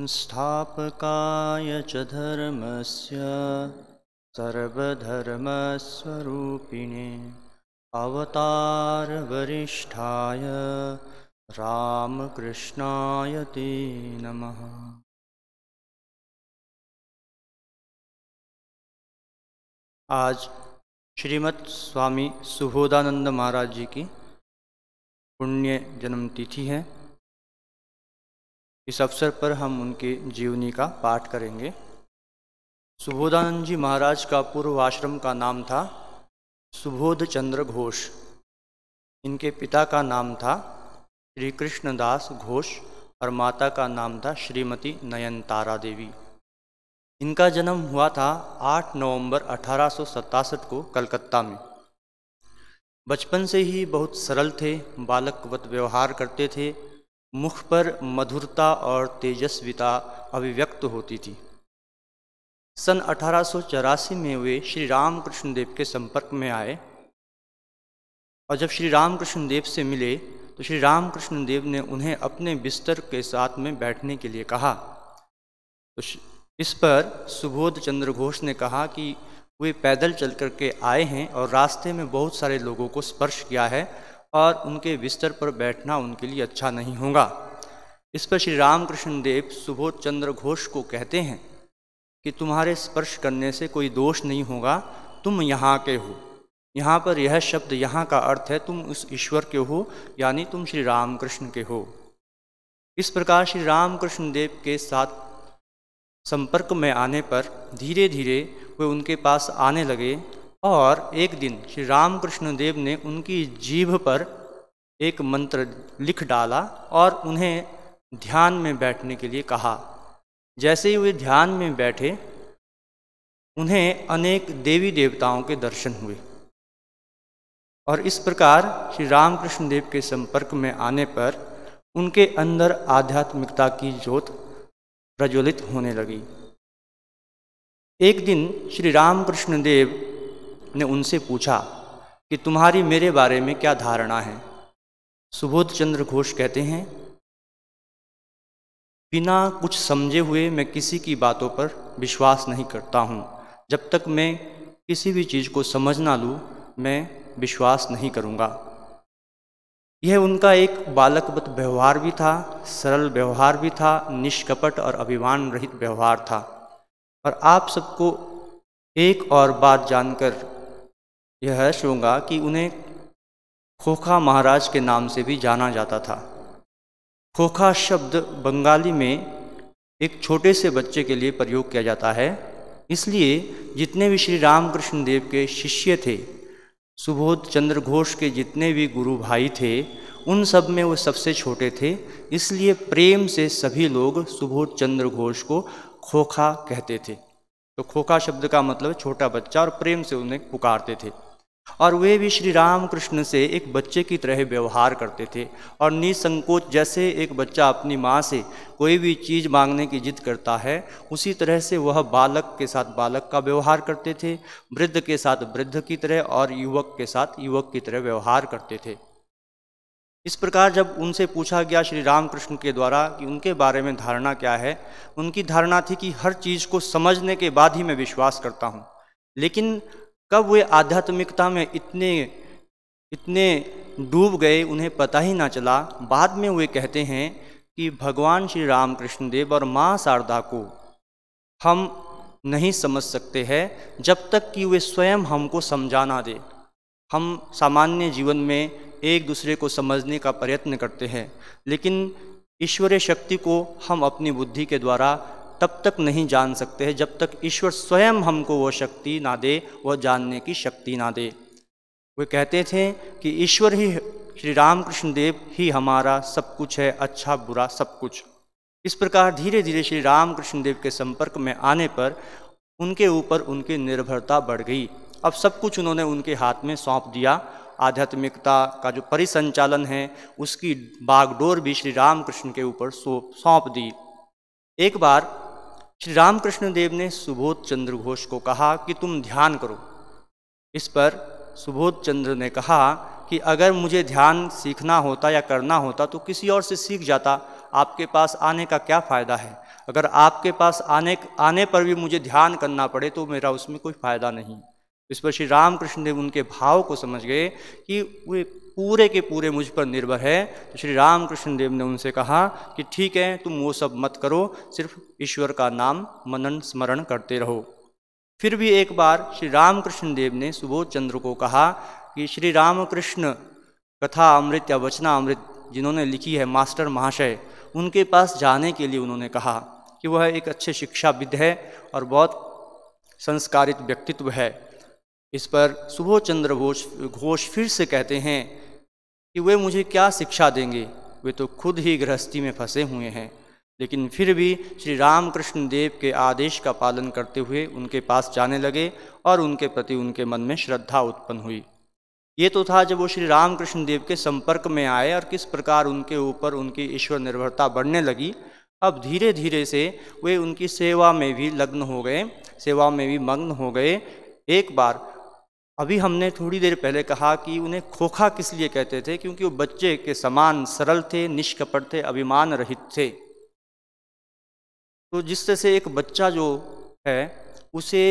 संस्थापकाय च धर्मस्य सर्वधर्मस्वरूपिणे अवतारवरिष्ठाय रामकृष्णाय ते नमः आज श्रीमत् स्वामी सुबोधानंद महाराज जी की पुण्य जन्म तिथि है इस अवसर पर हम उनके जीवनी का पाठ करेंगे सुबोधानंद जी महाराज का पूर्व आश्रम का नाम था सुबोध चंद्र घोष इनके पिता का नाम था श्री कृष्णदास घोष और माता का नाम था श्रीमती नयन तारा देवी इनका जन्म हुआ था 8 नवंबर अठारह को कलकत्ता में बचपन से ही बहुत सरल थे बालकवत व्यवहार करते थे मुख पर मधुरता और तेजस्विता अभिव्यक्त होती थी सन अठारह में वे श्री रामकृष्ण देव के संपर्क में आए और जब श्री रामकृष्ण देव से मिले तो श्री रामकृष्ण देव ने उन्हें अपने बिस्तर के साथ में बैठने के लिए कहा तो इस पर सुबोध चंद्र घोष ने कहा कि वे पैदल चल करके आए हैं और रास्ते में बहुत सारे लोगों को स्पर्श किया है और उनके बिस्तर पर बैठना उनके लिए अच्छा नहीं होगा इस पर श्री रामकृष्ण देव सुबोध चंद्र घोष को कहते हैं कि तुम्हारे स्पर्श करने से कोई दोष नहीं होगा तुम यहाँ के हो यहाँ पर यह शब्द यहाँ का अर्थ है तुम उस ईश्वर के हो यानी तुम श्री रामकृष्ण के हो इस प्रकार श्री रामकृष्ण देव के साथ संपर्क में आने पर धीरे धीरे वे उनके पास आने लगे और एक दिन श्री रामकृष्ण देव ने उनकी जीभ पर एक मंत्र लिख डाला और उन्हें ध्यान में बैठने के लिए कहा जैसे ही वे ध्यान में बैठे उन्हें अनेक देवी देवताओं के दर्शन हुए और इस प्रकार श्री रामकृष्ण देव के संपर्क में आने पर उनके अंदर आध्यात्मिकता की ज्योत प्रज्वलित होने लगी एक दिन श्री रामकृष्ण देव ने उनसे पूछा कि तुम्हारी मेरे बारे में क्या धारणा है सुबोध चंद्र घोष कहते हैं बिना कुछ समझे हुए मैं किसी की बातों पर विश्वास नहीं करता हूँ जब तक मैं किसी भी चीज़ को समझ ना लूँ मैं विश्वास नहीं करूँगा यह उनका एक बालकवत व्यवहार भी था सरल व्यवहार भी था निष्कपट और अभिमान रहित व्यवहार था और आप सबको एक और बात जानकर यह हर्ष कि उन्हें खोखा महाराज के नाम से भी जाना जाता था खोखा शब्द बंगाली में एक छोटे से बच्चे के लिए प्रयोग किया जाता है इसलिए जितने भी श्री रामकृष्ण देव के शिष्य थे सुबोध चंद्र घोष के जितने भी गुरु भाई थे उन सब में वो सबसे छोटे थे इसलिए प्रेम से सभी लोग सुबोध चंद्र घोष को खोखा कहते थे तो खोखा शब्द का मतलब छोटा बच्चा और प्रेम से उन्हें पुकारते थे और वे भी श्री राम कृष्ण से एक बच्चे की तरह व्यवहार करते थे और निसंकोच जैसे एक बच्चा अपनी माँ से कोई भी चीज़ मांगने की जिद करता है उसी तरह से वह बालक के साथ बालक का व्यवहार करते थे वृद्ध के साथ वृद्ध की तरह और युवक के साथ युवक की तरह व्यवहार करते थे इस प्रकार जब उनसे पूछा गया श्री रामकृष्ण के द्वारा कि उनके बारे में धारणा क्या है उनकी धारणा थी कि हर चीज़ को समझने के बाद ही मैं विश्वास करता हूँ लेकिन कब वे आध्यात्मिकता में इतने इतने डूब गए उन्हें पता ही ना चला बाद में वे कहते हैं कि भगवान श्री रामकृष्ण देव और माँ शारदा को हम नहीं समझ सकते हैं जब तक कि वे स्वयं हमको समझा ना दे हम सामान्य जीवन में एक दूसरे को समझने का प्रयत्न करते हैं लेकिन ईश्वरीय शक्ति को हम अपनी बुद्धि के द्वारा तब तक नहीं जान सकते हैं जब तक ईश्वर स्वयं हमको वो शक्ति ना दे वह जानने की शक्ति ना दे वे कहते थे कि ईश्वर ही श्री रामकृष्ण देव ही हमारा सब कुछ है अच्छा बुरा सब कुछ इस प्रकार धीरे धीरे श्री रामकृष्ण देव के संपर्क में आने पर उनके ऊपर उनकी निर्भरता बढ़ गई अब सब कुछ उन्होंने उनके हाथ में सौंप दिया आध्यात्मिकता का जो परिसंचालन है उसकी बागडोर भी श्री रामकृष्ण के ऊपर सौंप दी एक बार श्री रामकृष्ण देव ने सुबोध चंद्र घोष को कहा कि तुम ध्यान करो इस पर सुबोध चंद्र ने कहा कि अगर मुझे ध्यान सीखना होता या करना होता तो किसी और से सीख जाता आपके पास आने का क्या फ़ायदा है अगर आपके पास आने आने पर भी मुझे ध्यान करना पड़े तो मेरा उसमें कोई फ़ायदा नहीं इस पर श्री रामकृष्ण देव उनके भाव को समझ गए कि वे पूरे के पूरे मुझ पर निर्भर है तो श्री रामकृष्ण देव ने उनसे कहा कि ठीक है तुम वो सब मत करो सिर्फ ईश्वर का नाम मनन स्मरण करते रहो फिर भी एक बार श्री रामकृष्ण देव ने सुबोध चंद्र को कहा कि श्री रामकृष्ण कथा अमृत या वचना अमृत जिन्होंने लिखी है मास्टर महाशय उनके पास जाने के लिए उन्होंने कहा कि वह एक अच्छे शिक्षाविद है और बहुत संस्कारित व्यक्तित्व है इस पर सुबोध चंद्र घोष घोष फिर से कहते हैं कि वे मुझे क्या शिक्षा देंगे वे तो खुद ही गृहस्थी में फंसे हुए हैं लेकिन फिर भी श्री रामकृष्ण देव के आदेश का पालन करते हुए उनके पास जाने लगे और उनके प्रति उनके मन में श्रद्धा उत्पन्न हुई ये तो था जब वो श्री रामकृष्ण देव के संपर्क में आए और किस प्रकार उनके ऊपर उनकी ईश्वर निर्भरता बढ़ने लगी अब धीरे धीरे से वे उनकी सेवा में भी लग्न हो गए सेवा में भी मग्न हो गए एक बार अभी हमने थोड़ी देर पहले कहा कि उन्हें खोखा किस लिए कहते थे क्योंकि वो बच्चे के समान सरल थे निष्कपट थे अभिमान रहित थे तो जिस तरह से एक बच्चा जो है उसे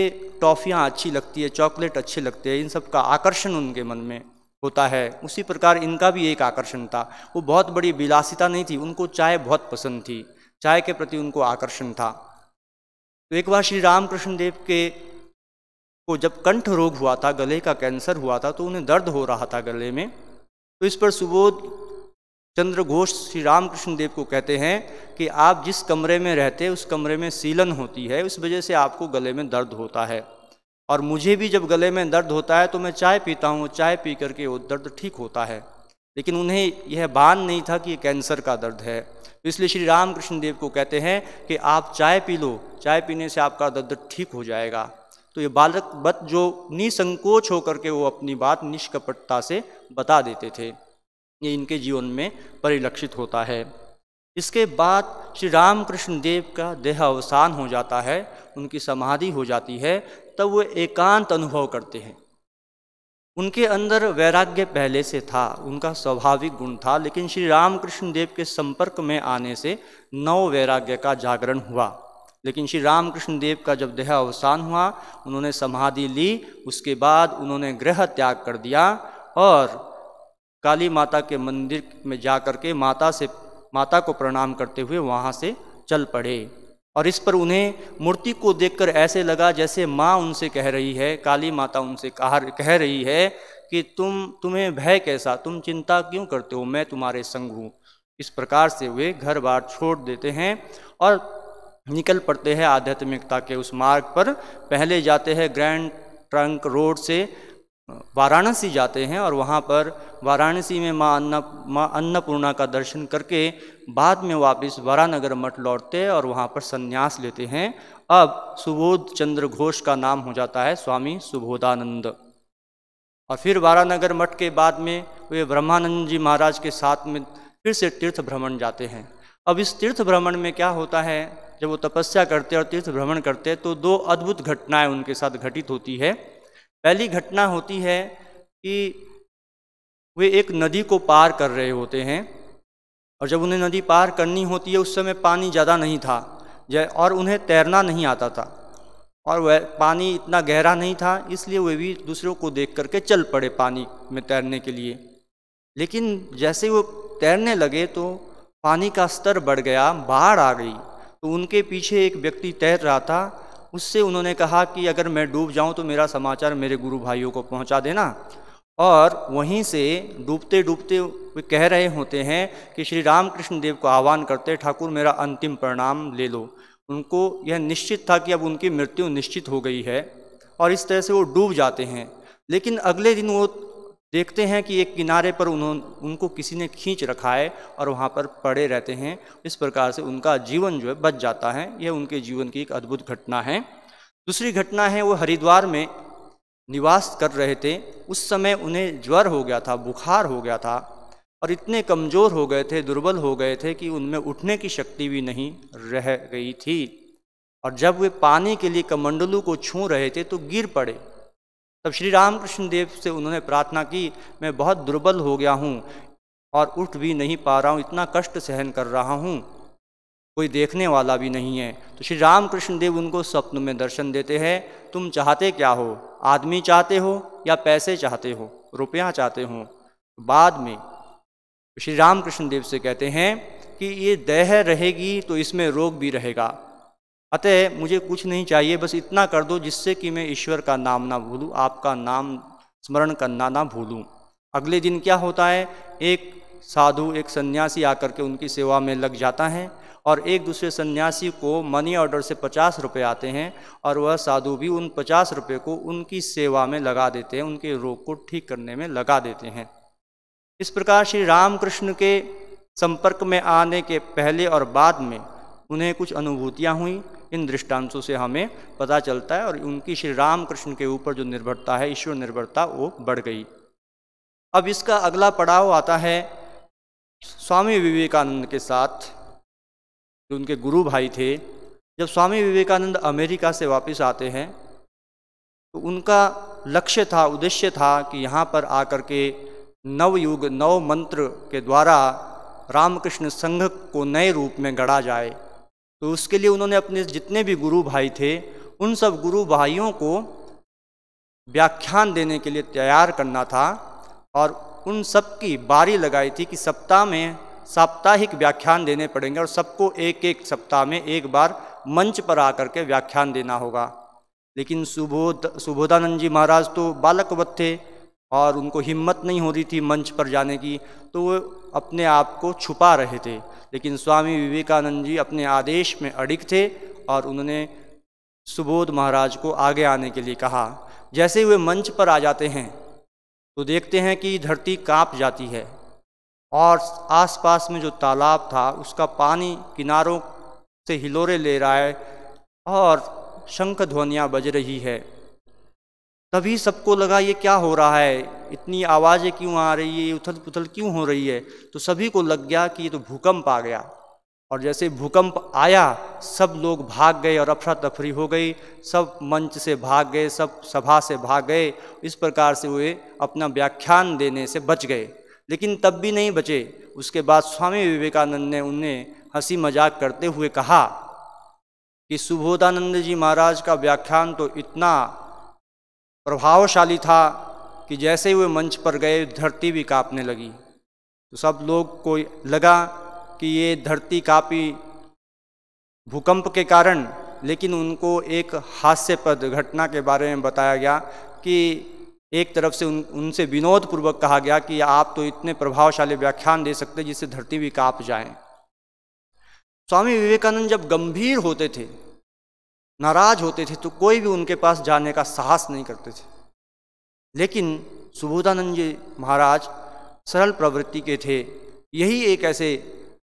टॉफ़ियाँ अच्छी लगती है चॉकलेट अच्छे लगते हैं इन सब का आकर्षण उनके मन में होता है उसी प्रकार इनका भी एक आकर्षण था वो बहुत बड़ी विलासिता नहीं थी उनको चाय बहुत पसंद थी चाय के प्रति उनको आकर्षण था तो एक बार श्री रामकृष्ण देव के को जब कंठ रोग हुआ था गले का कैंसर हुआ था तो उन्हें दर्द हो रहा था गले में तो इस पर सुबोध चंद्र घोष श्री रामकृष्ण देव को कहते हैं कि आप जिस कमरे में रहते उस कमरे में सीलन होती है उस वजह से आपको गले में दर्द होता है और मुझे भी जब गले में दर्द होता है तो मैं चाय पीता हूँ चाय पी करके वो दर्द ठीक होता है लेकिन उन्हें यह बान नहीं था कि कैंसर का दर्द है तो इसलिए श्री रामकृष्ण देव को कहते हैं कि आप चाय पी लो चाय पीने से आपका दर्द ठीक हो जाएगा तो ये बालक बत जो निसंकोच होकर के वो अपनी बात निष्कपटता से बता देते थे ये इनके जीवन में परिलक्षित होता है इसके बाद श्री रामकृष्ण देव का देह अवसान हो जाता है उनकी समाधि हो जाती है तब वे एकांत अनुभव करते हैं उनके अंदर वैराग्य पहले से था उनका स्वाभाविक गुण था लेकिन श्री रामकृष्ण देव के संपर्क में आने से नव वैराग्य का जागरण हुआ लेकिन श्री रामकृष्ण देव का जब देह अवसान हुआ उन्होंने समाधि ली उसके बाद उन्होंने ग्रह त्याग कर दिया और काली माता के मंदिर में जा कर के माता से माता को प्रणाम करते हुए वहाँ से चल पड़े और इस पर उन्हें मूर्ति को देखकर ऐसे लगा जैसे माँ उनसे कह रही है काली माता उनसे कहा कह रही है कि तुम तुम्हें भय कैसा तुम चिंता क्यों करते हो मैं तुम्हारे संग हूँ इस प्रकार से वे घर बार छोड़ देते हैं और निकल पड़ते हैं आध्यात्मिकता के उस मार्ग पर पहले जाते हैं ग्रैंड ट्रंक रोड से वाराणसी जाते हैं और वहाँ पर वाराणसी में माँ अन्ना माँ अन्नपूर्णा का दर्शन करके बाद में वापस वारानगर मठ लौटते हैं और वहाँ पर संन्यास लेते हैं अब सुबोध चंद्र घोष का नाम हो जाता है स्वामी सुबोधानंद और फिर वारानगर मठ के बाद में वे ब्रह्मानंद जी महाराज के साथ में फिर से तीर्थ भ्रमण जाते हैं अब इस तीर्थ भ्रमण में क्या होता है जब वो तपस्या करते और तीर्थ भ्रमण करते तो दो अद्भुत घटनाएं उनके साथ घटित होती है पहली घटना होती है कि वे एक नदी को पार कर रहे होते हैं और जब उन्हें नदी पार करनी होती है उस समय पानी ज़्यादा नहीं था और उन्हें तैरना नहीं आता था और वह पानी इतना गहरा नहीं था इसलिए वे भी दूसरों को देख करके चल पड़े पानी में तैरने के लिए लेकिन जैसे वो तैरने लगे तो पानी का स्तर बढ़ गया बाढ़ आ गई तो उनके पीछे एक व्यक्ति तैर रहा था उससे उन्होंने कहा कि अगर मैं डूब जाऊं तो मेरा समाचार मेरे गुरु भाइयों को पहुंचा देना और वहीं से डूबते डूबते वे कह रहे होते हैं कि श्री रामकृष्ण देव को आह्वान करते ठाकुर मेरा अंतिम परिणाम ले लो उनको यह निश्चित था कि अब उनकी मृत्यु निश्चित हो गई है और इस तरह से वो डूब जाते हैं लेकिन अगले दिन वो देखते हैं कि एक किनारे पर उन्होंने उनको किसी ने खींच रखा है और वहाँ पर पड़े रहते हैं इस प्रकार से उनका जीवन जो है बच जाता है यह उनके जीवन की एक अद्भुत घटना है दूसरी घटना है वो हरिद्वार में निवास कर रहे थे उस समय उन्हें ज्वर हो गया था बुखार हो गया था और इतने कमज़ोर हो गए थे दुर्बल हो गए थे कि उनमें उठने की शक्ति भी नहीं रह गई थी और जब वे पानी के लिए कमंडलू को छू रहे थे तो गिर पड़े तब श्री रामकृष्ण देव से उन्होंने प्रार्थना की मैं बहुत दुर्बल हो गया हूँ और उठ भी नहीं पा रहा हूँ इतना कष्ट सहन कर रहा हूँ कोई देखने वाला भी नहीं है तो श्री रामकृष्ण देव उनको स्वप्न में दर्शन देते हैं तुम चाहते क्या हो आदमी चाहते हो या पैसे चाहते हो रुपया चाहते हो बाद में श्री रामकृष्ण देव से कहते हैं कि ये देह रहेगी तो इसमें रोग भी रहेगा अतः मुझे कुछ नहीं चाहिए बस इतना कर दो जिससे कि मैं ईश्वर का नाम ना भूलूँ आपका नाम स्मरण करना ना भूलूँ अगले दिन क्या होता है एक साधु एक सन्यासी आकर के उनकी सेवा में लग जाता है और एक दूसरे सन्यासी को मनी ऑर्डर से पचास रुपये आते हैं और वह साधु भी उन पचास रुपये को उनकी सेवा में लगा देते हैं उनके रोग को ठीक करने में लगा देते हैं इस प्रकार श्री रामकृष्ण के संपर्क में आने के पहले और बाद में उन्हें कुछ अनुभूतियाँ हुई इन दृष्टांतों से हमें पता चलता है और उनकी श्री रामकृष्ण के ऊपर जो निर्भरता है ईश्वर निर्भरता वो बढ़ गई अब इसका अगला पड़ाव आता है स्वामी विवेकानंद के साथ जो उनके गुरु भाई थे जब स्वामी विवेकानंद अमेरिका से वापस आते हैं तो उनका लक्ष्य था उद्देश्य था कि यहाँ पर आकर के नव युग नव मंत्र के द्वारा रामकृष्ण संघ को नए रूप में गढ़ा जाए तो उसके लिए उन्होंने अपने जितने भी गुरु भाई थे उन सब गुरु भाइयों को व्याख्यान देने के लिए तैयार करना था और उन सब की बारी लगाई थी कि सप्ताह में साप्ताहिक व्याख्यान देने पड़ेंगे और सबको एक एक सप्ताह में एक बार मंच पर आकर के व्याख्यान देना होगा लेकिन सुबोध सुबोधानंद जी महाराज तो बालकवत थे और उनको हिम्मत नहीं हो रही थी मंच पर जाने की तो वो अपने आप को छुपा रहे थे लेकिन स्वामी विवेकानंद जी अपने आदेश में अड़िग थे और उन्होंने सुबोध महाराज को आगे आने के लिए कहा जैसे वे मंच पर आ जाते हैं तो देखते हैं कि धरती कांप जाती है और आसपास में जो तालाब था उसका पानी किनारों से हिलोरे ले रहा है और शंख ध्वनियाँ बज रही है तभी सबको लगा ये क्या हो रहा है इतनी आवाज़ें क्यों आ रही है ये उथल पुथल क्यों हो रही है तो सभी को लग गया कि ये तो भूकंप आ गया और जैसे भूकंप आया सब लोग भाग गए और अफरा तफरी हो गई सब मंच से भाग गए सब सभा से भाग गए इस प्रकार से वे अपना व्याख्यान देने से बच गए लेकिन तब भी नहीं बचे उसके बाद स्वामी विवेकानंद ने उन्हें हंसी मजाक करते हुए कहा कि सुबोधानंद जी महाराज का व्याख्यान तो इतना प्रभावशाली था कि जैसे ही वे मंच पर गए धरती भी कांपने लगी तो सब लोग को लगा कि ये धरती कांपी भूकंप के कारण लेकिन उनको एक हास्यपद घटना के बारे में बताया गया कि एक तरफ से उन उनसे विनोदपूर्वक कहा गया कि आप तो इतने प्रभावशाली व्याख्यान दे सकते जिससे धरती भी कांप जाए स्वामी विवेकानंद जब गंभीर होते थे नाराज होते थे तो कोई भी उनके पास जाने का साहस नहीं करते थे लेकिन सुबोधानंद जी महाराज सरल प्रवृत्ति के थे यही एक ऐसे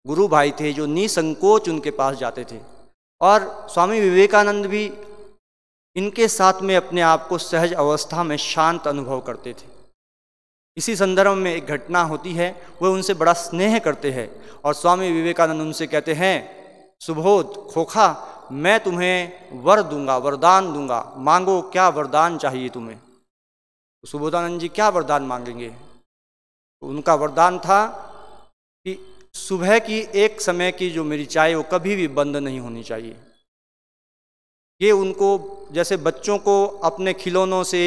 गुरु भाई थे जो निसंकोच उनके पास जाते थे और स्वामी विवेकानंद भी इनके साथ में अपने आप को सहज अवस्था में शांत अनुभव करते थे इसी संदर्भ में एक घटना होती है वह उनसे बड़ा स्नेह करते हैं और स्वामी विवेकानंद उनसे कहते हैं सुबोध खोखा मैं तुम्हें वर दूंगा वरदान दूंगा मांगो क्या वरदान चाहिए तुम्हें सुबोधानंद जी क्या वरदान मांगेंगे उनका वरदान था कि सुबह की एक समय की जो मेरी चाय वो कभी भी बंद नहीं होनी चाहिए ये उनको जैसे बच्चों को अपने खिलौनों से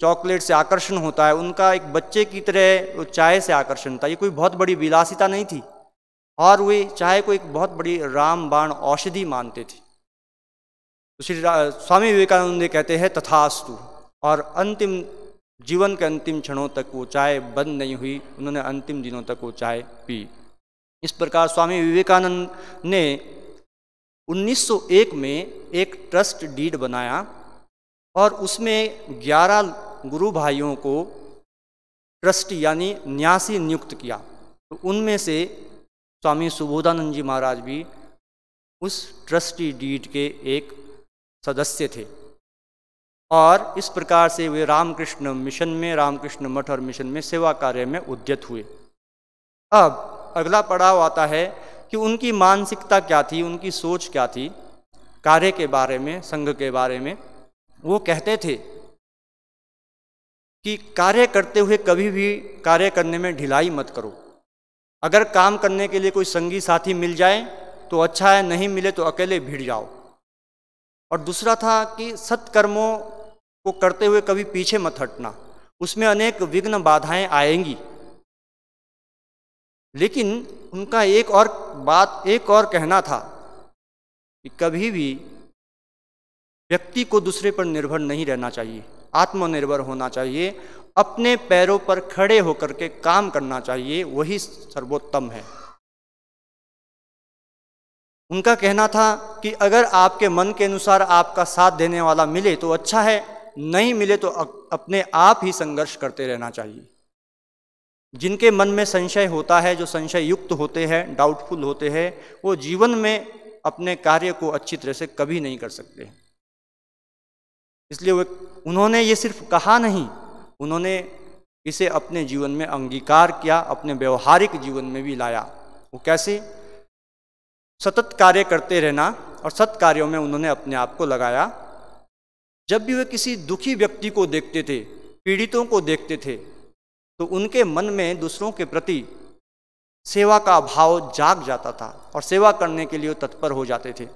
चॉकलेट से आकर्षण होता है उनका एक बच्चे की तरह वो चाय से आकर्षण था ये कोई बहुत बड़ी विलासिता नहीं थी और वे चाय को एक बहुत बड़ी रामबाण औषधि मानते थे तो श्री स्वामी विवेकानंद कहते हैं तथास्तु और अंतिम जीवन के अंतिम क्षणों तक वो चाय बंद नहीं हुई उन्होंने अंतिम दिनों तक वो चाय पी इस प्रकार स्वामी विवेकानंद ने 1901 में एक ट्रस्ट डीड बनाया और उसमें 11 गुरु भाइयों को ट्रस्ट यानी न्यासी नियुक्त किया तो उनमें से स्वामी सुबोधानंद जी महाराज भी उस ट्रस्टी डीड के एक सदस्य थे और इस प्रकार से वे रामकृष्ण मिशन में रामकृष्ण मठ और मिशन में सेवा कार्य में उद्यत हुए अब अगला पड़ाव आता है कि उनकी मानसिकता क्या थी उनकी सोच क्या थी कार्य के बारे में संघ के बारे में वो कहते थे कि कार्य करते हुए कभी भी कार्य करने में ढिलाई मत करो अगर काम करने के लिए कोई संगी साथी मिल जाए तो अच्छा है नहीं मिले तो अकेले भिड़ जाओ और दूसरा था कि सत्कर्मों को करते हुए कभी पीछे मत हटना उसमें अनेक विघ्न बाधाएं आएंगी लेकिन उनका एक और बात एक और कहना था कि कभी भी व्यक्ति को दूसरे पर निर्भर नहीं रहना चाहिए आत्मनिर्भर होना चाहिए अपने पैरों पर खड़े होकर के काम करना चाहिए वही सर्वोत्तम है उनका कहना था कि अगर आपके मन के अनुसार आपका साथ देने वाला मिले तो अच्छा है नहीं मिले तो अपने आप ही संघर्ष करते रहना चाहिए जिनके मन में संशय होता है जो संशय युक्त होते हैं डाउटफुल होते हैं वो जीवन में अपने कार्य को अच्छी तरह से कभी नहीं कर सकते इसलिए उन्होंने ये सिर्फ कहा नहीं उन्होंने इसे अपने जीवन में अंगीकार किया अपने व्यवहारिक जीवन में भी लाया वो कैसे सतत कार्य करते रहना और सत कार्यों में उन्होंने अपने आप को लगाया जब भी वे किसी दुखी व्यक्ति को देखते थे पीड़ितों को देखते थे तो उनके मन में दूसरों के प्रति सेवा का भाव जाग जाता था और सेवा करने के लिए तत्पर हो जाते थे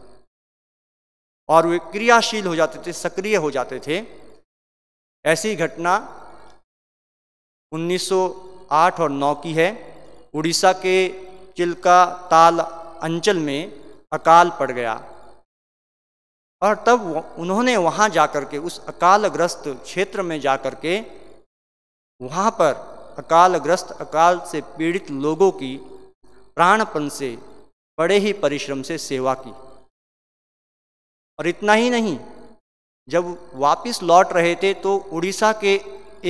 और वे क्रियाशील हो जाते थे सक्रिय हो जाते थे ऐसी घटना 1908 और 9 की है उड़ीसा के चिल्का ताल अंचल में अकाल पड़ गया और तब उन्होंने वहाँ जाकर के उस अकालग्रस्त क्षेत्र में जाकर के वहाँ पर अकालग्रस्त अकाल से पीड़ित लोगों की प्राणपन से बड़े ही परिश्रम से सेवा की और इतना ही नहीं जब वापस लौट रहे थे तो उड़ीसा के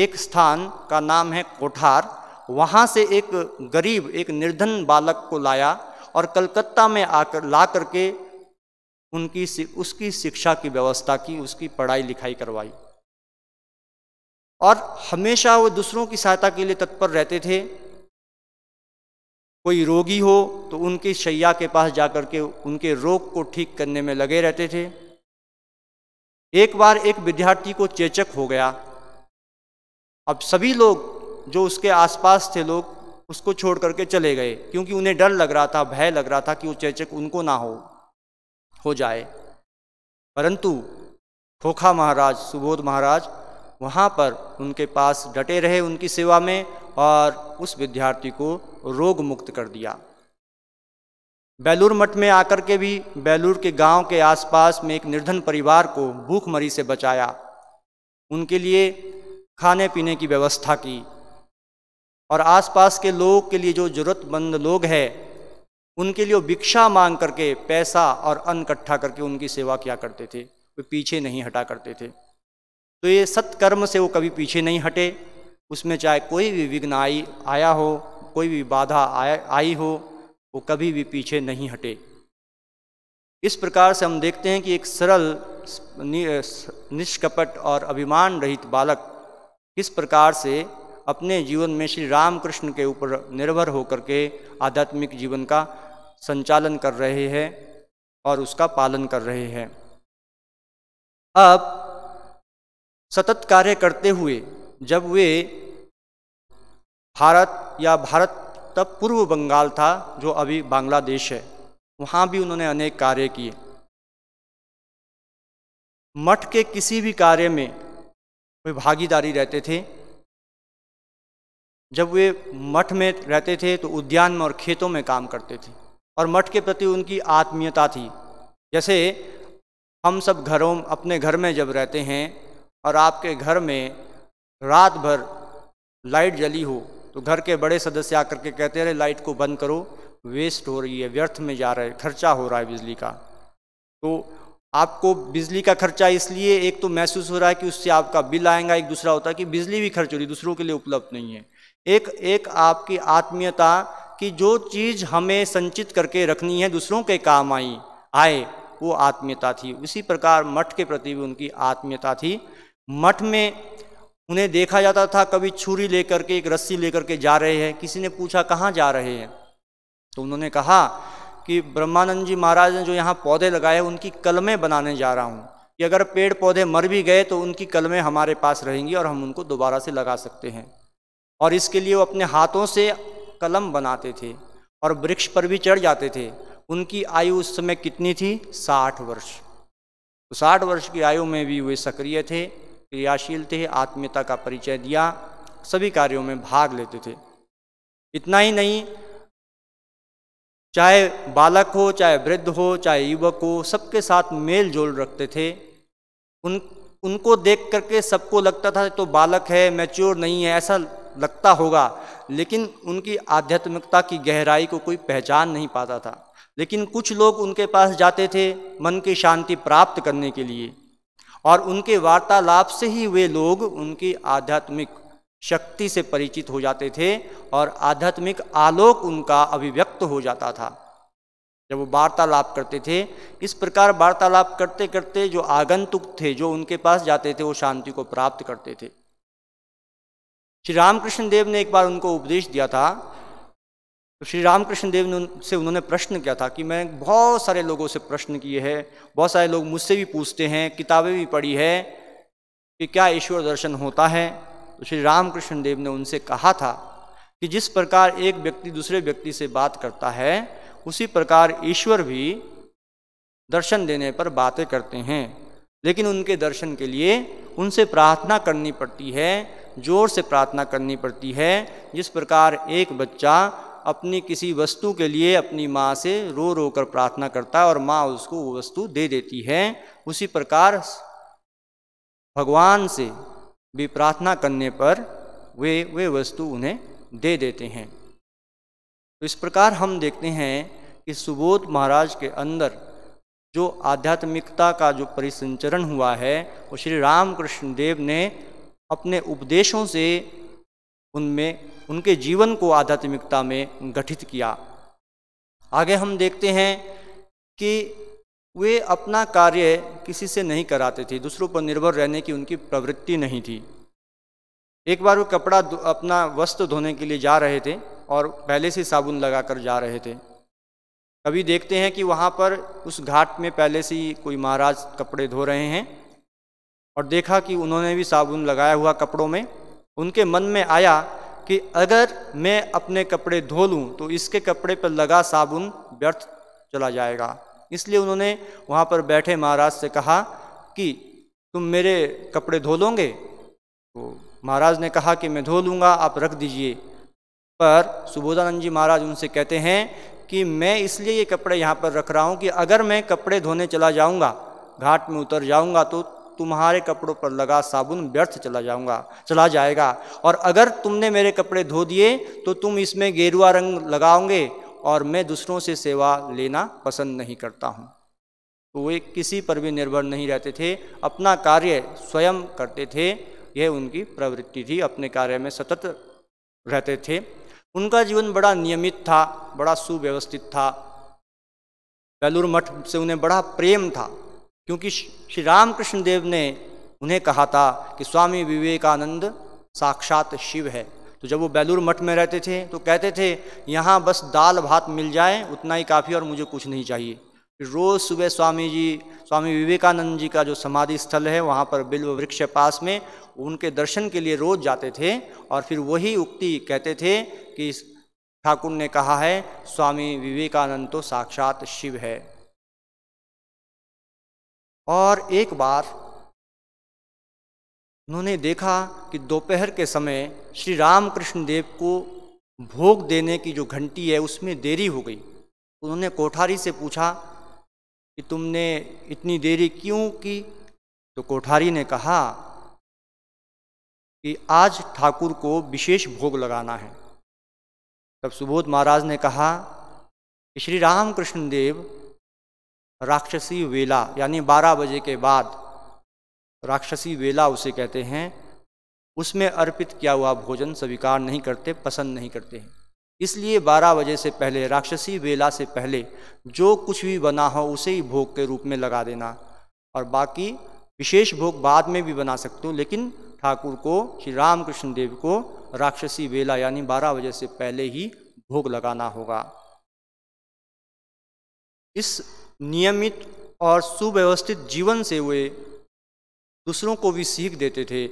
एक स्थान का नाम है कोठार वहाँ से एक गरीब एक निर्धन बालक को लाया और कलकत्ता में आकर ला करके उनकी उसकी शिक्षा की व्यवस्था की उसकी पढ़ाई लिखाई करवाई और हमेशा वो दूसरों की सहायता के लिए तत्पर रहते थे कोई रोगी हो तो उनकी शैया के पास जाकर के उनके रोग को ठीक करने में लगे रहते थे एक बार एक विद्यार्थी को चेचक हो गया अब सभी लोग जो उसके आसपास थे लोग उसको छोड़ करके चले गए क्योंकि उन्हें डर लग रहा था भय लग रहा था कि वो चेचक उनको ना हो हो जाए परंतु खोखा महाराज सुबोध महाराज वहाँ पर उनके पास डटे रहे उनकी सेवा में और उस विद्यार्थी को रोग मुक्त कर दिया बेलूर मठ में आकर के भी बेलूर के गांव के आसपास में एक निर्धन परिवार को भूखमरी से बचाया उनके लिए खाने पीने की व्यवस्था की और आसपास के लोग के लिए जो ज़रूरतमंद लोग हैं उनके लिए भिक्षा मांग करके पैसा और अन्न इकट्ठा करके उनकी सेवा किया करते थे वे पीछे नहीं हटा करते थे तो ये सत्कर्म से वो कभी पीछे नहीं हटे उसमें चाहे कोई भी विघ्न आई आया हो कोई भी बाधा आया आई हो वो कभी भी पीछे नहीं हटे इस प्रकार से हम देखते हैं कि एक सरल निष्कपट और अभिमान रहित बालक किस प्रकार से अपने जीवन में श्री रामकृष्ण के ऊपर निर्भर होकर के आध्यात्मिक जीवन का संचालन कर रहे हैं और उसका पालन कर रहे हैं अब सतत कार्य करते हुए जब वे भारत या भारत तब पूर्व बंगाल था जो अभी बांग्लादेश है वहाँ भी उन्होंने अनेक कार्य किए मठ के किसी भी कार्य में वे भागीदारी रहते थे जब वे मठ में रहते थे तो उद्यान में और खेतों में काम करते थे और मठ के प्रति उनकी आत्मीयता थी जैसे हम सब घरों अपने घर में जब रहते हैं और आपके घर में रात भर लाइट जली हो तो घर के बड़े सदस्य आकर के कहते रहे लाइट को बंद करो वेस्ट हो रही है व्यर्थ में जा रहा है खर्चा हो रहा है बिजली का तो आपको बिजली का खर्चा इसलिए एक तो महसूस हो रहा है कि उससे आपका बिल आएगा एक दूसरा होता है कि बिजली भी खर्च हो रही दूसरों के लिए उपलब्ध नहीं है एक एक आपकी आत्मीयता कि जो चीज़ हमें संचित करके रखनी है दूसरों के काम आई आए वो आत्मीयता थी उसी प्रकार मठ के प्रति भी उनकी आत्मीयता थी मठ में उन्हें देखा जाता था कभी छुरी लेकर के एक रस्सी लेकर के जा रहे हैं किसी ने पूछा कहाँ जा रहे हैं तो उन्होंने कहा कि ब्रह्मानंद जी महाराज ने जो यहाँ पौधे लगाए उनकी कलमें बनाने जा रहा हूँ कि अगर पेड़ पौधे मर भी गए तो उनकी कलमें हमारे पास रहेंगी और हम उनको दोबारा से लगा सकते हैं और इसके लिए वो अपने हाथों से कलम बनाते थे और वृक्ष पर भी चढ़ जाते थे उनकी आयु उस समय कितनी थी साठ वर्ष तो साठ वर्ष की आयु में भी वे सक्रिय थे क्रियाशील थे आत्मीयता का परिचय दिया सभी कार्यों में भाग लेते थे इतना ही नहीं चाहे बालक हो चाहे वृद्ध हो चाहे युवक हो सबके साथ मेल जोल रखते थे उन उनको देख करके सबको लगता था तो बालक है मैच्योर नहीं है ऐसा लगता होगा लेकिन उनकी आध्यात्मिकता की गहराई को कोई पहचान नहीं पाता था लेकिन कुछ लोग उनके पास जाते थे मन की शांति प्राप्त करने के लिए और उनके वार्तालाप से ही वे लोग उनकी आध्यात्मिक शक्ति से परिचित हो जाते थे और आध्यात्मिक आलोक उनका अभिव्यक्त हो जाता था जब वो वार्तालाप करते थे इस प्रकार वार्तालाप करते करते जो आगंतुक थे जो उनके पास जाते थे वो शांति को प्राप्त करते थे श्री रामकृष्ण देव ने एक बार उनको उपदेश दिया था तो श्री रामकृष्ण देव ने से उन्होंने प्रश्न किया था कि मैं बहुत सारे लोगों से प्रश्न किए हैं बहुत सारे लोग मुझसे भी पूछते हैं किताबें भी पढ़ी है कि क्या ईश्वर दर्शन होता है तो श्री रामकृष्ण देव ने उनसे कहा था कि जिस प्रकार एक व्यक्ति दूसरे व्यक्ति से बात करता है उसी प्रकार ईश्वर भी दर्शन देने पर बातें करते हैं लेकिन उनके दर्शन के लिए उनसे प्रार्थना करनी पड़ती है जोर से प्रार्थना करनी पड़ती है जिस प्रकार एक बच्चा अपनी किसी वस्तु के लिए अपनी माँ से रो रो कर प्रार्थना करता है और माँ उसको वो वस्तु दे देती है उसी प्रकार भगवान से भी प्रार्थना करने पर वे वे वस्तु उन्हें दे देते हैं तो इस प्रकार हम देखते हैं कि सुबोध महाराज के अंदर जो आध्यात्मिकता का जो परिसंचरण हुआ है वो श्री रामकृष्ण देव ने अपने उपदेशों से उनमें उनके जीवन को आध्यात्मिकता में गठित किया आगे हम देखते हैं कि वे अपना कार्य किसी से नहीं कराते थे दूसरों पर निर्भर रहने की उनकी प्रवृत्ति नहीं थी एक बार वो कपड़ा अपना वस्त्र धोने के लिए जा रहे थे और पहले से साबुन लगा कर जा रहे थे कभी देखते हैं कि वहाँ पर उस घाट में पहले से ही कोई महाराज कपड़े धो रहे हैं और देखा कि उन्होंने भी साबुन लगाया हुआ कपड़ों में उनके मन में आया कि अगर मैं अपने कपड़े धो लूँ तो इसके कपड़े पर लगा साबुन व्यर्थ चला जाएगा इसलिए उन्होंने वहाँ पर बैठे महाराज से कहा कि तुम मेरे कपड़े धो लोगे तो महाराज ने कहा कि मैं धो लूँगा आप रख दीजिए पर सुबोधानंद जी महाराज उनसे कहते हैं कि मैं इसलिए ये कपड़े यहाँ पर रख रहा हूँ कि अगर मैं कपड़े धोने चला जाऊँगा घाट में उतर जाऊँगा तो तुम्हारे कपड़ों पर लगा साबुन व्यर्थ चला जाऊंगा चला जाएगा और अगर तुमने मेरे कपड़े धो दिए तो तुम इसमें गेरुआ रंग लगाओगे और मैं दूसरों से सेवा लेना पसंद नहीं करता हूँ तो वे किसी पर भी निर्भर नहीं रहते थे अपना कार्य स्वयं करते थे यह उनकी प्रवृत्ति थी अपने कार्य में सतत रहते थे उनका जीवन बड़ा नियमित था बड़ा सुव्यवस्थित था बेलूर मठ से उन्हें बड़ा प्रेम था क्योंकि श्री रामकृष्ण देव ने उन्हें कहा था कि स्वामी विवेकानंद साक्षात शिव है तो जब वो बेलूर मठ में रहते थे तो कहते थे यहाँ बस दाल भात मिल जाए उतना ही काफ़ी और मुझे कुछ नहीं चाहिए रोज़ सुबह स्वामी जी स्वामी विवेकानंद जी का जो समाधि स्थल है वहाँ पर बिल्व वृक्ष पास में उनके दर्शन के लिए रोज़ जाते थे और फिर वही उक्ति कहते थे कि ठाकुर ने कहा है स्वामी विवेकानंद तो साक्षात शिव है और एक बार उन्होंने देखा कि दोपहर के समय श्री रामकृष्ण देव को भोग देने की जो घंटी है उसमें देरी हो गई उन्होंने कोठारी से पूछा कि तुमने इतनी देरी क्यों की तो कोठारी ने कहा कि आज ठाकुर को विशेष भोग लगाना है तब सुबोध महाराज ने कहा कि श्री रामकृष्ण देव राक्षसी वेला यानी 12 बजे के बाद राक्षसी वेला उसे कहते हैं उसमें अर्पित किया हुआ भोजन स्वीकार नहीं करते पसंद नहीं करते हैं इसलिए 12 बजे से पहले राक्षसी वेला से पहले जो कुछ भी बना हो उसे ही भोग के रूप में लगा देना और बाकी विशेष भोग बाद में भी बना सकते हो लेकिन ठाकुर को श्री रामकृष्ण देव को राक्षसी वेला यानी 12 बजे से पहले ही भोग लगाना होगा इस नियमित और सुव्यवस्थित जीवन से वे दूसरों को भी सीख देते थे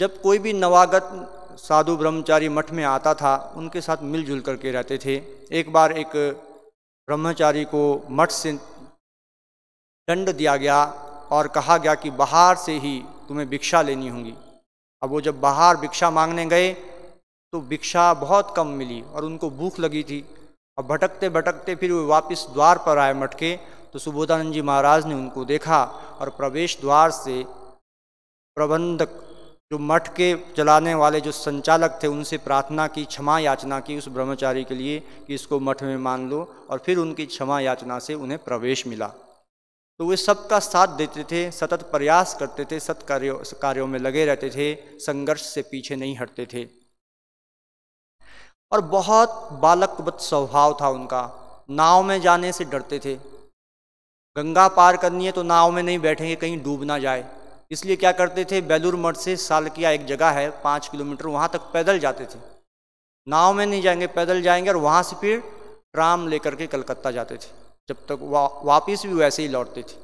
जब कोई भी नवागत साधु ब्रह्मचारी मठ में आता था उनके साथ मिलजुल करके रहते थे एक बार एक ब्रह्मचारी को मठ से दंड दिया गया और कहा गया कि बाहर से ही तुम्हें भिक्षा लेनी होगी अब वो जब बाहर भिक्षा मांगने गए तो भिक्षा बहुत कम मिली और उनको भूख लगी थी और भटकते भटकते फिर वे वापिस द्वार पर आए मटके तो सुबोधानंद जी महाराज ने उनको देखा और प्रवेश द्वार से प्रबंधक जो मठ के चलाने वाले जो संचालक थे उनसे प्रार्थना की क्षमा याचना की उस ब्रह्मचारी के लिए कि इसको मठ में मान लो और फिर उनकी क्षमा याचना से उन्हें प्रवेश मिला तो वे सबका साथ देते थे सतत प्रयास करते थे सत कार्यों कार्यों में लगे रहते थे संघर्ष से पीछे नहीं हटते थे और बहुत बालकवत स्वभाव था उनका नाव में जाने से डरते थे गंगा पार करनी है तो नाव में नहीं बैठेंगे कहीं डूब ना जाए इसलिए क्या करते थे बेलूर मठ से सालकिया एक जगह है पाँच किलोमीटर वहाँ तक पैदल जाते थे नाव में नहीं जाएंगे पैदल जाएंगे और वहाँ से फिर ट्राम लेकर के कलकत्ता जाते थे जब तक वा, वापिस भी वैसे ही लौटते थे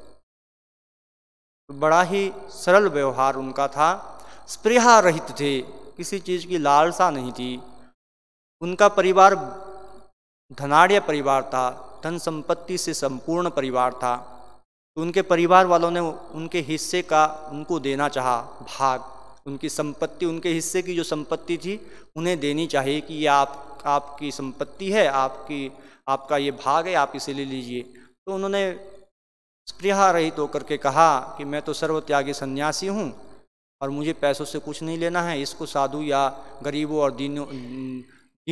तो बड़ा ही सरल व्यवहार उनका था स्प्रेहा रहित थे किसी चीज़ की लालसा नहीं थी उनका परिवार धनाढ़ परिवार था धन संपत्ति से संपूर्ण परिवार था तो उनके परिवार वालों ने उनके हिस्से का उनको देना चाहा भाग उनकी संपत्ति उनके हिस्से की जो संपत्ति थी उन्हें देनी चाहिए कि ये आप आपकी संपत्ति है आपकी आपका ये भाग है आप इसे ले लीजिए तो उन्होंने स्प्रिया रहित होकर के कहा कि मैं तो सर्व त्यागी सन्यासी हूँ और मुझे पैसों से कुछ नहीं लेना है इसको साधु या गरीबों और दीनों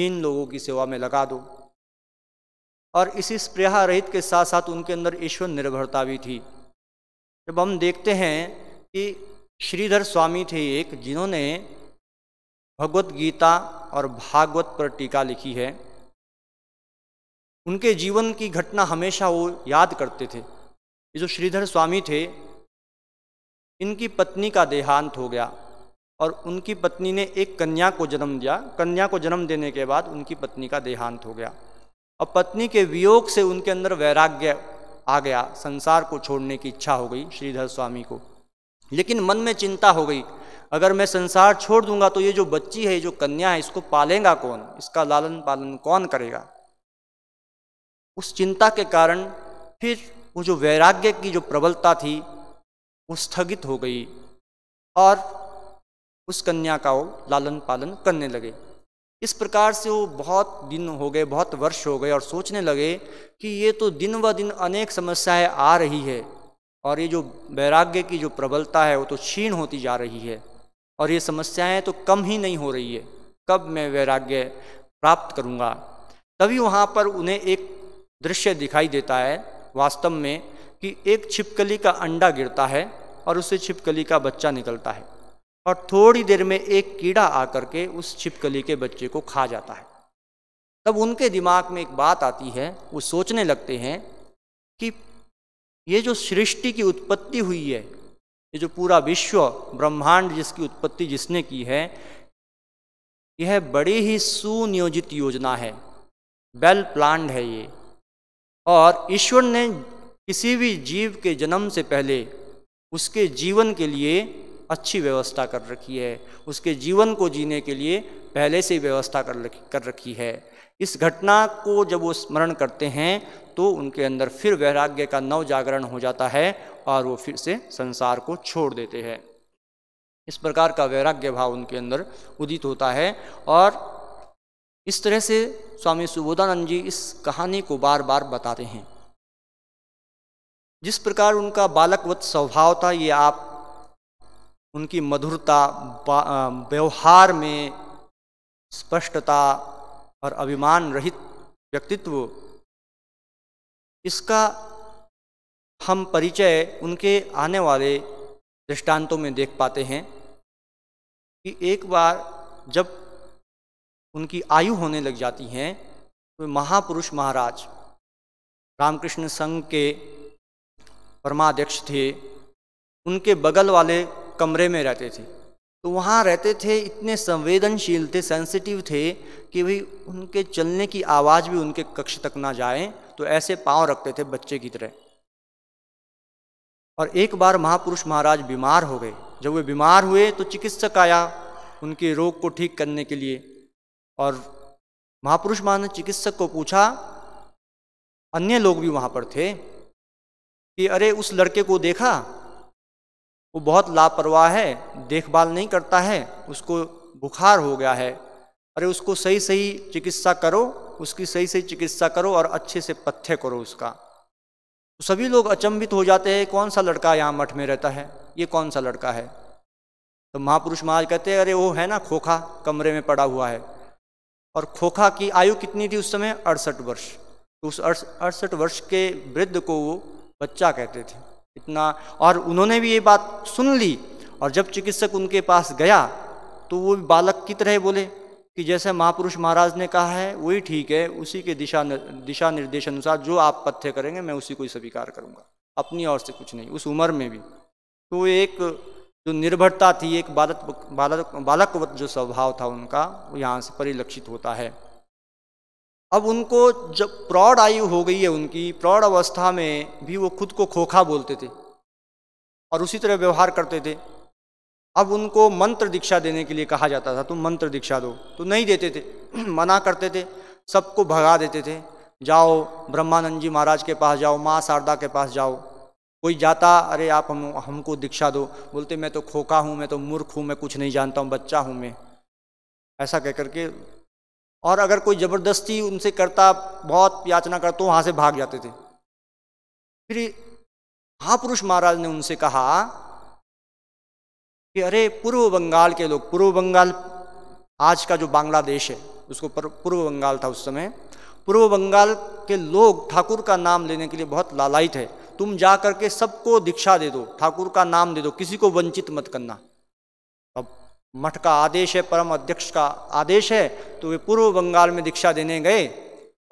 इन लोगों की सेवा में लगा दो और इसी स्प्रेहा रहित के साथ साथ उनके अंदर ईश्वर निर्भरता भी थी जब हम देखते हैं कि श्रीधर स्वामी थे एक जिन्होंने भगवत गीता और भागवत पर टीका लिखी है उनके जीवन की घटना हमेशा वो याद करते थे ये जो श्रीधर स्वामी थे इनकी पत्नी का देहांत हो गया और उनकी पत्नी ने एक कन्या को जन्म दिया कन्या को जन्म देने के बाद उनकी पत्नी का देहांत हो गया और पत्नी के वियोग से उनके अंदर वैराग्य आ गया संसार को छोड़ने की इच्छा हो गई श्रीधर स्वामी को लेकिन मन में चिंता हो गई अगर मैं संसार छोड़ दूंगा तो ये जो बच्ची है जो कन्या है इसको पालेगा कौन इसका लालन पालन कौन करेगा उस चिंता के कारण फिर वो जो वैराग्य की जो प्रबलता थी वो स्थगित हो गई और उस कन्या का वो लालन पालन करने लगे इस प्रकार से वो बहुत दिन हो गए बहुत वर्ष हो गए और सोचने लगे कि ये तो दिन ब दिन अनेक समस्याएं आ रही है और ये जो वैराग्य की जो प्रबलता है वो तो क्षीण होती जा रही है और ये समस्याएं तो कम ही नहीं हो रही है कब मैं वैराग्य प्राप्त करूँगा तभी वहाँ पर उन्हें एक दृश्य दिखाई देता है वास्तव में कि एक छिपकली का अंडा गिरता है और उससे छिपकली का बच्चा निकलता है और थोड़ी देर में एक कीड़ा आकर के उस छिपकली के बच्चे को खा जाता है तब उनके दिमाग में एक बात आती है वो सोचने लगते हैं कि ये जो सृष्टि की उत्पत्ति हुई है ये जो पूरा विश्व ब्रह्मांड जिसकी उत्पत्ति जिसने की है यह बड़ी ही सुनियोजित योजना है वेल प्लान्ड है ये और ईश्वर ने किसी भी जीव के जन्म से पहले उसके जीवन के लिए अच्छी व्यवस्था कर रखी है उसके जीवन को जीने के लिए पहले से ही व्यवस्था कर रखी कर रखी है इस घटना को जब वो स्मरण करते हैं तो उनके अंदर फिर वैराग्य का नव जागरण हो जाता है और वो फिर से संसार को छोड़ देते हैं इस प्रकार का वैराग्य भाव उनके अंदर उदित होता है और इस तरह से स्वामी सुबोधानंद जी इस कहानी को बार बार बताते हैं जिस प्रकार उनका बालकवत स्वभाव था ये आप उनकी मधुरता व्यवहार में स्पष्टता और अभिमान रहित व्यक्तित्व इसका हम परिचय उनके आने वाले दृष्टांतों में देख पाते हैं कि एक बार जब उनकी आयु होने लग जाती हैं तो महापुरुष महाराज रामकृष्ण संघ के परमाध्यक्ष थे उनके बगल वाले कमरे में रहते थे तो वहाँ रहते थे इतने संवेदनशील थे सेंसिटिव थे कि भाई उनके चलने की आवाज़ भी उनके कक्ष तक ना जाए तो ऐसे पाँव रखते थे बच्चे की तरह और एक बार महापुरुष महाराज बीमार हो गए जब वे बीमार हुए तो चिकित्सक आया उनके रोग को ठीक करने के लिए और महापुरुष महाराज ने चिकित्सक को पूछा अन्य लोग भी वहाँ पर थे कि अरे उस लड़के को देखा वो बहुत लापरवाह है देखभाल नहीं करता है उसको बुखार हो गया है अरे उसको सही सही चिकित्सा करो उसकी सही सही चिकित्सा करो और अच्छे से पथ्य करो उसका तो सभी लोग अचंभित हो जाते हैं कौन सा लड़का यहाँ मठ में रहता है ये कौन सा लड़का है तो महापुरुष महाराज कहते हैं अरे वो है ना खोखा कमरे में पड़ा हुआ है और खोखा की आयु कितनी थी उस समय अड़सठ वर्ष तो उस अड़सठ वर्ष के वृद्ध को वो बच्चा कहते थे इतना और उन्होंने भी ये बात सुन ली और जब चिकित्सक उनके पास गया तो वो बालक की तरह बोले कि जैसे महापुरुष महाराज ने कहा है वही ठीक है उसी के दिशा दिशा निर्देश अनुसार जो आप पथ्य करेंगे मैं उसी को ही स्वीकार करूँगा अपनी ओर से कुछ नहीं उस उम्र में भी तो एक जो निर्भरता थी एक बालक बालक बालकवत जो स्वभाव था उनका वो यहाँ से परिलक्षित होता है अब उनको जब प्रौढ़ आयु हो गई है उनकी प्रौढ़ अवस्था में भी वो खुद को खोखा बोलते थे और उसी तरह व्यवहार करते थे अब उनको मंत्र दीक्षा देने के लिए कहा जाता था तुम मंत्र दीक्षा दो तो नहीं देते थे मना करते थे सबको भगा देते थे जाओ ब्रह्मानंद जी महाराज के पास जाओ माँ शारदा के पास जाओ कोई जाता अरे आप हम हमको दीक्षा दो बोलते मैं तो खोखा हूँ मैं तो मूर्ख हूँ मैं कुछ नहीं जानता हूँ बच्चा हूँ मैं ऐसा कह करके और अगर कोई ज़बरदस्ती उनसे करता बहुत याचना करता तो वहाँ से भाग जाते थे फिर महापुरुष महाराज ने उनसे कहा कि अरे पूर्व बंगाल के लोग पूर्व बंगाल आज का जो बांग्लादेश है उसको पूर्व बंगाल था उस समय पूर्व बंगाल के लोग ठाकुर का नाम लेने के लिए बहुत लालायित है तुम जा करके सबको दीक्षा दे दो ठाकुर का नाम दे दो किसी को वंचित मत करना मठ का आदेश है परम अध्यक्ष का आदेश है तो वे पूर्व बंगाल में दीक्षा देने गए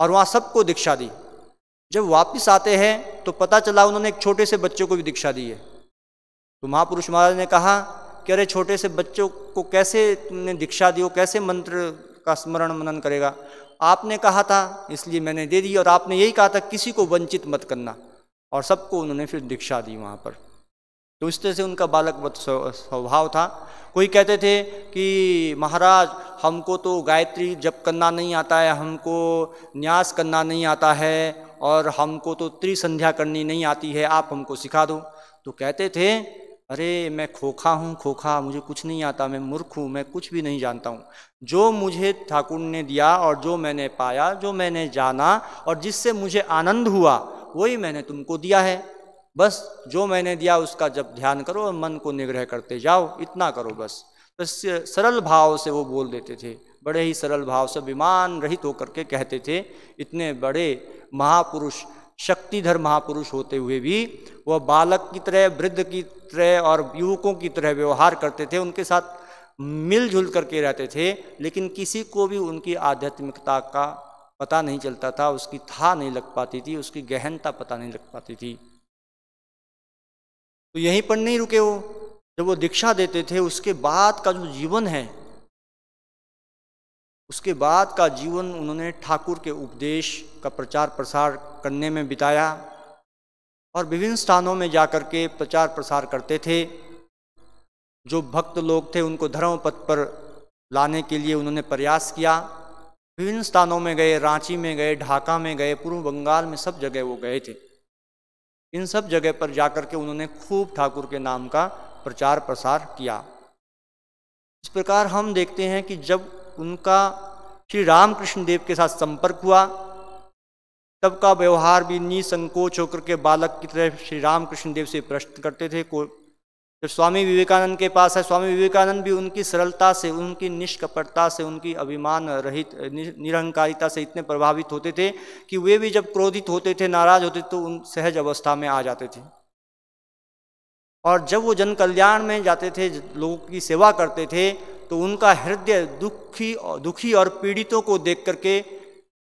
और वहाँ सबको दीक्षा दी जब वापस आते हैं तो पता चला उन्होंने एक छोटे से बच्चों को भी दीक्षा दी है तो महापुरुष महाराज ने कहा कि अरे छोटे से बच्चों को कैसे तुमने दीक्षा दी हो कैसे मंत्र का स्मरण मनन करेगा आपने कहा था इसलिए मैंने दे दी और आपने यही कहा था किसी को वंचित मत करना और सबको उन्होंने फिर दीक्षा दी वहाँ पर तो इस तरह से उनका बालक स्वभाव था कोई कहते थे कि महाराज हमको तो गायत्री जप करना नहीं आता है हमको न्यास करना नहीं आता है और हमको तो त्रिसंध्या करनी नहीं आती है आप हमको सिखा दो तो कहते थे अरे मैं खोखा हूँ खोखा मुझे कुछ नहीं आता मैं मूर्ख हूँ मैं कुछ भी नहीं जानता हूँ जो मुझे ठाकुर ने दिया और जो मैंने पाया जो मैंने जाना और जिससे मुझे आनंद हुआ वही मैंने तुमको दिया है बस जो मैंने दिया उसका जब ध्यान करो और मन को निग्रह करते जाओ इतना करो बस बस तो सरल भाव से वो बोल देते थे बड़े ही सरल भाव से विमान रहित होकर के कहते थे इतने बड़े महापुरुष शक्तिधर महापुरुष होते हुए भी वह बालक की तरह वृद्ध की तरह और युवकों की तरह व्यवहार करते थे उनके साथ मिलजुल करके रहते थे लेकिन किसी को भी उनकी आध्यात्मिकता का पता नहीं चलता था उसकी था नहीं लग पाती थी उसकी गहनता पता नहीं लग पाती थी तो यहीं पर नहीं रुके वो जब वो दीक्षा देते थे उसके बाद का जो जीवन है उसके बाद का जीवन उन्होंने ठाकुर के उपदेश का प्रचार प्रसार करने में बिताया और विभिन्न स्थानों में जाकर के प्रचार प्रसार करते थे जो भक्त लोग थे उनको धर्म पथ पर लाने के लिए उन्होंने प्रयास किया विभिन्न स्थानों में गए रांची में गए ढाका में गए पूर्व बंगाल में सब जगह वो गए थे इन सब जगह पर जाकर के उन्होंने खूब ठाकुर के नाम का प्रचार प्रसार किया इस प्रकार हम देखते हैं कि जब उनका श्री रामकृष्ण देव के साथ संपर्क हुआ तब का व्यवहार भी निसंकोच होकर के बालक की तरह श्री रामकृष्ण देव से प्रश्न करते थे जब स्वामी विवेकानंद के पास है स्वामी विवेकानंद भी उनकी सरलता से उनकी निष्कपटता से उनकी अभिमान रहित निरहंकारिता से इतने प्रभावित होते थे कि वे भी जब क्रोधित होते थे नाराज होते तो उन सहज अवस्था में आ जाते थे और जब वो जन कल्याण में जाते थे लोगों की सेवा करते थे तो उनका हृदय दुखी दुखी और पीड़ितों को देख करके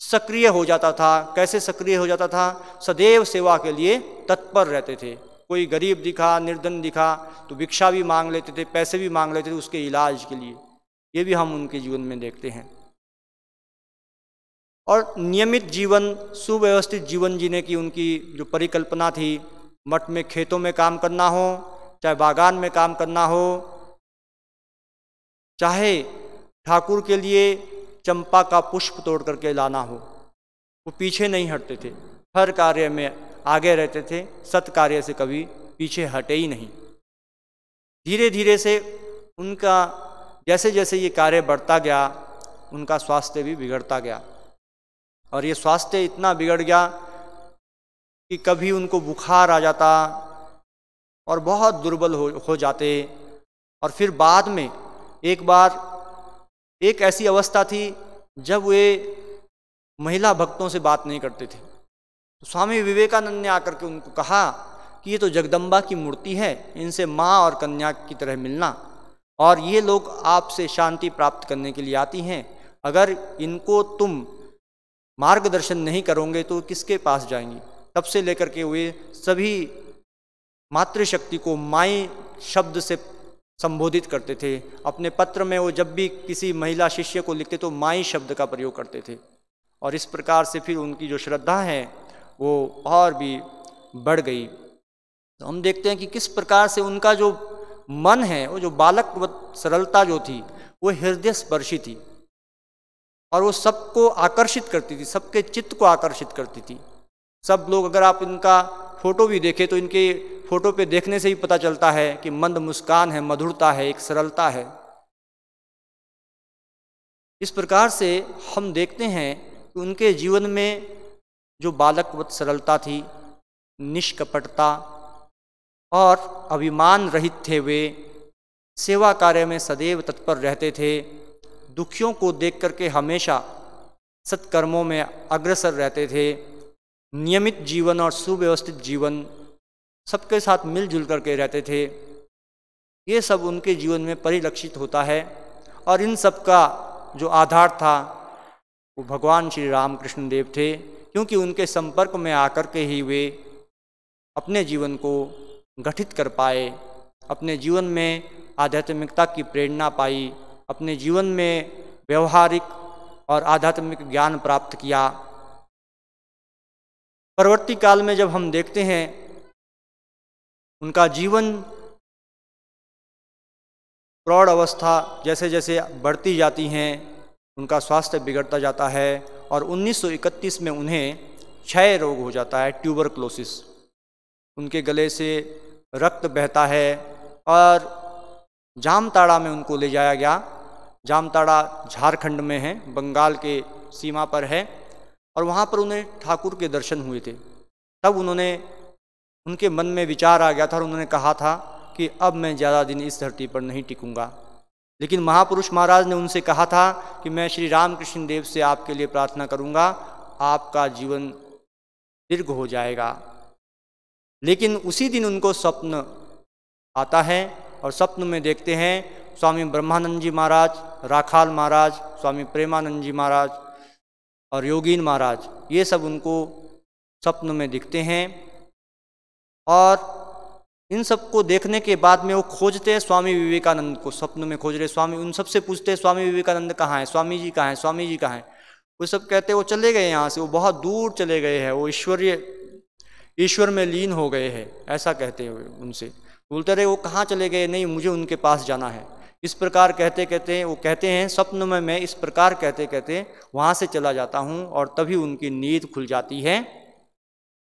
सक्रिय हो जाता था कैसे सक्रिय हो जाता था सदैव सेवा के लिए तत्पर रहते थे कोई गरीब दिखा निर्धन दिखा तो भिक्षा भी मांग लेते थे पैसे भी मांग लेते थे उसके इलाज के लिए ये भी हम उनके जीवन में देखते हैं और नियमित जीवन सुव्यवस्थित जीवन जीने की उनकी जो परिकल्पना थी मठ में खेतों में काम करना हो चाहे बागान में काम करना हो चाहे ठाकुर के लिए चंपा का पुष्प तोड़ करके लाना हो वो पीछे नहीं हटते थे हर कार्य में आगे रहते थे सत्कार्य से कभी पीछे हटे ही नहीं धीरे धीरे से उनका जैसे जैसे ये कार्य बढ़ता गया उनका स्वास्थ्य भी बिगड़ता गया और ये स्वास्थ्य इतना बिगड़ गया कि कभी उनको बुखार आ जाता और बहुत दुर्बल हो हो जाते और फिर बाद में एक बार एक ऐसी अवस्था थी जब वे महिला भक्तों से बात नहीं करते थे तो स्वामी विवेकानंद ने आकर के उनको कहा कि ये तो जगदम्बा की मूर्ति है इनसे माँ और कन्या की तरह मिलना और ये लोग आपसे शांति प्राप्त करने के लिए आती हैं अगर इनको तुम मार्गदर्शन नहीं करोगे तो किसके पास जाएंगी तब से लेकर के वे सभी मातृशक्ति को माई शब्द से संबोधित करते थे अपने पत्र में वो जब भी किसी महिला शिष्य को लिखते तो माई शब्द का प्रयोग करते थे और इस प्रकार से फिर उनकी जो श्रद्धा है वो और भी बढ़ गई तो हम देखते हैं कि किस प्रकार से उनका जो मन है वो जो बालक सरलता जो थी वो हृदय स्पर्शी थी और वो सबको आकर्षित करती थी सबके चित्त को आकर्षित करती थी सब लोग अगर आप इनका फोटो भी देखें तो इनके फोटो पे देखने से ही पता चलता है कि मंद मुस्कान है मधुरता है एक सरलता है इस प्रकार से हम देखते हैं कि उनके जीवन में जो बालकवत सरलता थी निष्कपटता और अभिमान रहित थे वे सेवा कार्य में सदैव तत्पर रहते थे दुखियों को देख करके हमेशा सत्कर्मों में अग्रसर रहते थे नियमित जीवन और सुव्यवस्थित जीवन सबके साथ मिलजुल करके रहते थे ये सब उनके जीवन में परिलक्षित होता है और इन सब का जो आधार था वो भगवान श्री रामकृष्ण देव थे क्योंकि उनके संपर्क में आकर के ही वे अपने जीवन को गठित कर पाए अपने जीवन में आध्यात्मिकता की प्रेरणा पाई अपने जीवन में व्यवहारिक और आध्यात्मिक ज्ञान प्राप्त किया परवर्ती काल में जब हम देखते हैं उनका जीवन प्रौढ़ अवस्था जैसे जैसे बढ़ती जाती हैं उनका स्वास्थ्य बिगड़ता जाता है और 1931 में उन्हें क्षय रोग हो जाता है ट्यूबर क्लोसिस उनके गले से रक्त बहता है और जामताड़ा में उनको ले जाया गया जामताड़ा झारखंड में है बंगाल के सीमा पर है और वहाँ पर उन्हें ठाकुर के दर्शन हुए थे तब उन्होंने उनके मन में विचार आ गया था और उन्होंने कहा था कि अब मैं ज़्यादा दिन इस धरती पर नहीं टिकूँगा लेकिन महापुरुष महाराज ने उनसे कहा था कि मैं श्री रामकृष्ण देव से आपके लिए प्रार्थना करूंगा आपका जीवन दीर्घ हो जाएगा लेकिन उसी दिन उनको स्वप्न आता है और स्वप्न में देखते हैं स्वामी ब्रह्मानंद जी महाराज राखाल महाराज स्वामी प्रेमानंद जी महाराज और योगीन महाराज ये सब उनको स्वप्न में दिखते हैं और इन सबको देखने के बाद में वो खोजते हैं स्वामी विवेकानंद को स्वप्न में खोज रहे स्वामी उन सबसे पूछते हैं स्वामी विवेकानंद कहाँ है स्वामी जी कहाँ हैं स्वामी जी कहाँ हैं वो सब कहते हैं वो चले गए यहाँ से वो बहुत दूर चले गए हैं वो ईश्वरीय ईश्वर में लीन हो गए हैं ऐसा कहते हुए उनसे बोलते रहे वो कहाँ चले गए नहीं मुझे उनके पास जाना है इस प्रकार कहते कहते वो कहते हैं स्वप्न में मैं इस प्रकार कहते कहते वहाँ से चला जाता हूँ और तभी उनकी नींद खुल जाती है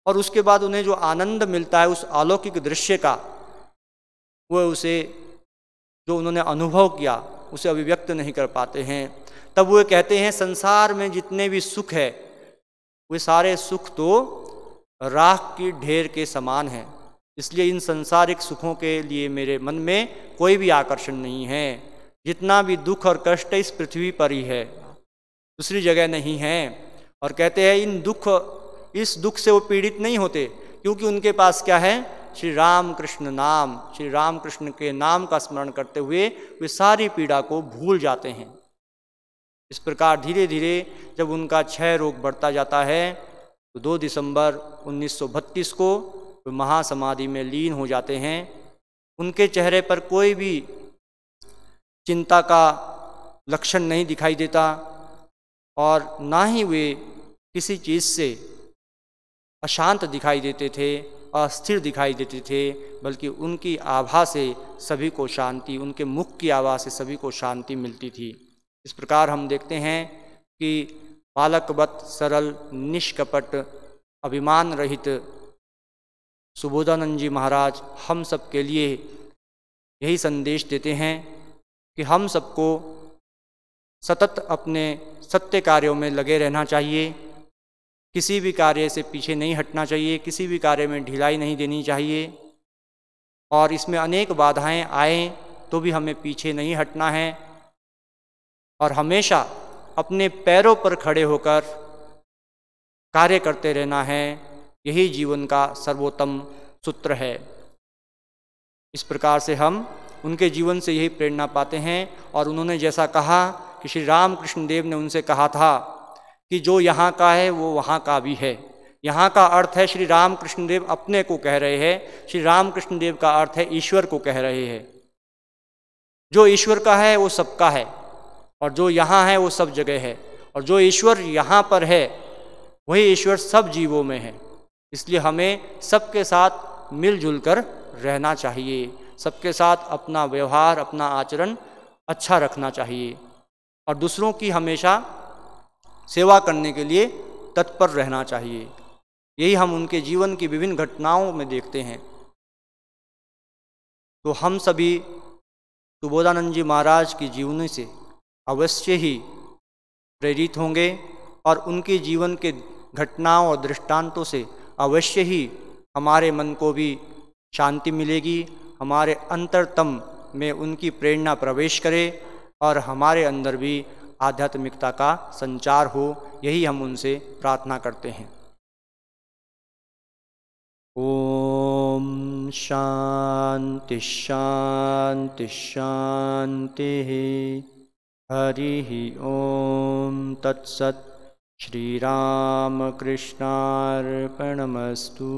और उसके बाद उन्हें जो आनंद मिलता है उस अलौकिक दृश्य का वह उसे जो उन्होंने अनुभव किया उसे अभिव्यक्त नहीं कर पाते हैं तब वे कहते हैं संसार में जितने भी सुख है वे सारे सुख तो राख की ढेर के समान हैं इसलिए इन संसारिक सुखों के लिए मेरे मन में कोई भी आकर्षण नहीं है जितना भी दुख और कष्ट इस पृथ्वी पर ही है दूसरी जगह नहीं है और कहते हैं इन दुख इस दुख से वो पीड़ित नहीं होते क्योंकि उनके पास क्या है श्री राम कृष्ण नाम श्री राम कृष्ण के नाम का स्मरण करते हुए वे सारी पीड़ा को भूल जाते हैं इस प्रकार धीरे धीरे जब उनका क्षय रोग बढ़ता जाता है तो 2 दिसंबर 1932 को वे महासमाधि में लीन हो जाते हैं उनके चेहरे पर कोई भी चिंता का लक्षण नहीं दिखाई देता और ना ही वे किसी चीज़ से अशांत दिखाई देते थे अस्थिर दिखाई देते थे बल्कि उनकी आभा से सभी को शांति उनके मुख की आभा से सभी को शांति मिलती थी इस प्रकार हम देखते हैं कि बालकवत सरल निष्कपट अभिमान रहित सुबोधानंद जी महाराज हम सब के लिए यही संदेश देते हैं कि हम सबको सतत अपने सत्य कार्यों में लगे रहना चाहिए किसी भी कार्य से पीछे नहीं हटना चाहिए किसी भी कार्य में ढिलाई नहीं देनी चाहिए और इसमें अनेक बाधाएं आए तो भी हमें पीछे नहीं हटना है और हमेशा अपने पैरों पर खड़े होकर कार्य करते रहना है यही जीवन का सर्वोत्तम सूत्र है इस प्रकार से हम उनके जीवन से यही प्रेरणा पाते हैं और उन्होंने जैसा कहा कि श्री रामकृष्ण देव ने उनसे कहा था कि जो यहाँ का है वो वहाँ का भी है यहाँ का अर्थ है श्री राम कृष्णदेव अपने को कह रहे हैं श्री राम कृष्णदेव का अर्थ है ईश्वर को कह रहे हैं जो ईश्वर का है वो सबका है और जो यहाँ है वो सब जगह है और जो ईश्वर यहाँ पर है वही ईश्वर सब जीवों में है इसलिए हमें सबके साथ मिलजुल कर रहना चाहिए सबके साथ अपना व्यवहार अपना आचरण अच्छा रखना चाहिए और दूसरों की हमेशा सेवा करने के लिए तत्पर रहना चाहिए यही हम उनके जीवन की विभिन्न घटनाओं में देखते हैं तो हम सभी सुबोधानंद जी महाराज की जीवनी से अवश्य ही प्रेरित होंगे और उनके जीवन के घटनाओं और दृष्टांतों से अवश्य ही हमारे मन को भी शांति मिलेगी हमारे अंतरतम में उनकी प्रेरणा प्रवेश करे और हमारे अंदर भी आध्यात्मिकता का संचार हो यही हम उनसे प्रार्थना करते हैं ओम शांति शांति शांति हरि ओम तत्सत श्रीरामकृष्णार्पणमस्तु